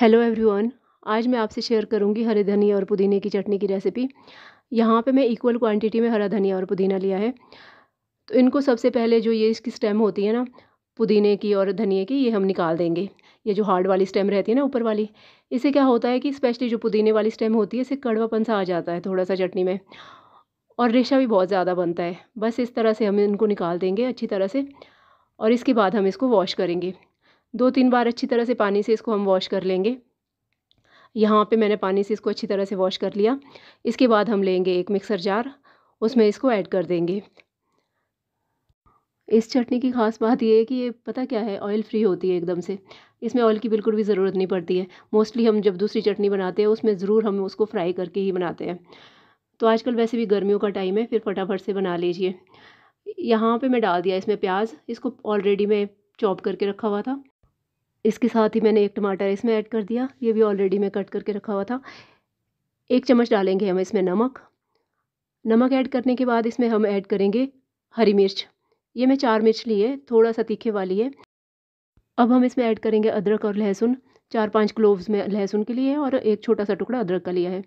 hello everyone आज मैं आपसे शेयर करूंगी हरे धनिया और पुदीने की चटनी की रेसिपी यहाँ पे मैं इक्वल क्वांटिटी में हरा धनिया और पुदीना लिया है तो इनको सबसे पहले जो ये इसकी स्टेम होती है ना पुदीने की और धनिए की ये हम निकाल देंगे ये जो हार्ड वाली स्टेम रहती है ना ऊपर वाली इसे क्या होता है कि स्पेशली जो पुदीने वाली स्टेम होती है इसे कड़वापन सा आ जाता है थोड़ा सा चटनी में और रेशा भी बहुत ज़्यादा बनता है बस इस तरह से हम इनको निकाल देंगे अच्छी तरह से और इसके बाद हम इसको वॉश करेंगे दो तीन बार अच्छी तरह से पानी से इसको हम वॉश कर लेंगे यहाँ पे मैंने पानी से इसको अच्छी तरह से वॉश कर लिया इसके बाद हम लेंगे एक मिक्सर जार उसमें इसको ऐड कर देंगे इस चटनी की ख़ास बात यह है कि ये पता क्या है ऑयल फ्री होती है एकदम से इसमें ऑयल की बिल्कुल भी ज़रूरत नहीं पड़ती है मोस्टली हम जब दूसरी चटनी बनाते हैं उसमें ज़रूर हम उसको फ्राई करके ही बनाते हैं तो आजकल वैसे भी गर्मियों का टाइम है फिर फटाफट से बना लीजिए यहाँ पे मैं डाल दिया इसमें प्याज इसको ऑलरेडी मैं चॉप करके रखा हुआ था इसके साथ ही मैंने एक टमाटर इसमें ऐड कर दिया ये भी ऑलरेडी मैं कट करके रखा हुआ था एक चम्मच डालेंगे हम इसमें नमक नमक ऐड करने के बाद इसमें हम ऐड करेंगे हरी मिर्च ये मैं चार मिर्च ली है थोड़ा सा तीखे वाली है अब हम इसमें ऐड करेंगे अदरक और लहसुन चार पांच क्लोव्स में लहसुन के लिए और एक छोटा सा टुकड़ा अदरक का लिया है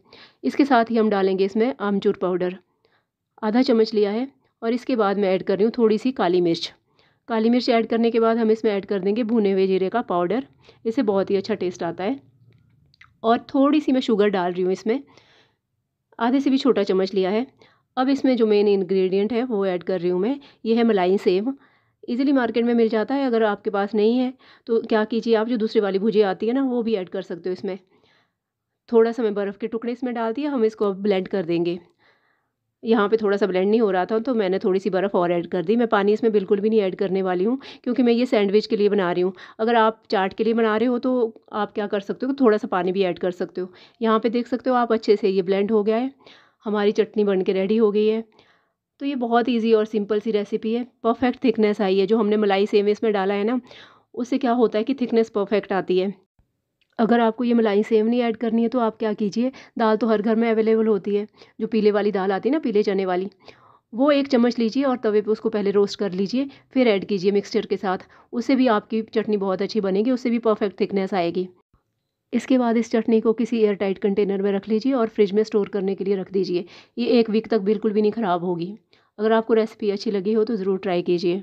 इसके साथ ही हम डालेंगे इसमें आमचूर पाउडर आधा चम्मच लिया है और इसके बाद मैं ऐड कर रही हूँ थोड़ी सी काली मिर्च काली मिर्च ऐड करने के बाद हम इसमें ऐड कर देंगे भुने हुए जीरे का पाउडर इसे बहुत ही अच्छा टेस्ट आता है और थोड़ी सी मैं शुगर डाल रही हूँ इसमें आधे से भी छोटा चम्मच लिया है अब इसमें जो मेन इन्ग्रीडियंट है वो ऐड कर रही हूँ मैं ये है मलाई सेब इजीली मार्केट में मिल जाता है अगर आपके पास नहीं है तो क्या कीजिए आप जो दूसरी वाली भुजी आती है ना वो भी ऐड कर सकते हो इसमें थोड़ा सा मैं बर्फ़ के टुकड़े इसमें डाल दिया हम इसको अब ब्लेंड कर देंगे यहाँ पे थोड़ा सा ब्लेंड नहीं हो रहा था तो मैंने थोड़ी सी बर्फ़ और ऐड कर दी मैं पानी इसमें बिल्कुल भी नहीं ऐड करने वाली हूँ क्योंकि मैं ये सैंडविच के लिए बना रही हूँ अगर आप चाट के लिए बना रहे हो तो आप क्या कर सकते हो थोड़ा सा पानी भी ऐड कर सकते हो यहाँ पर देख सकते हो आप अच्छे से ये ब्लेंड हो गया है हमारी चटनी बन के रेडी हो गई है तो ये बहुत ईजी और सिंपल सी रेसिपी है परफेक्ट थिकनेस आई है जो हमने मलाई सेवे इसमें डाला है ना उससे क्या होता है कि थिकनेस परफेक्ट आती है अगर आपको ये मलाई सेव नहीं ऐड करनी है तो आप क्या कीजिए दाल तो हर घर में अवेलेबल होती है जो पीले वाली दाल आती है ना पीले चने वाली वो एक चम्मच लीजिए और तवे पे उसको पहले रोस्ट कर लीजिए फिर ऐड कीजिए मिक्सचर के साथ उससे भी आपकी चटनी बहुत अच्छी बनेगी उससे भी परफेक्ट थिकनेस आएगी इसके बाद इस चटनी को किसी एयर टाइट कंटेनर में रख लीजिए और फ्रिज में स्टोर करने के लिए रख दीजिए ये एक वीक तक बिल्कुल भी नहीं ख़राब होगी अगर आपको रेसिपी अच्छी लगी हो तो ज़रूर ट्राई कीजिए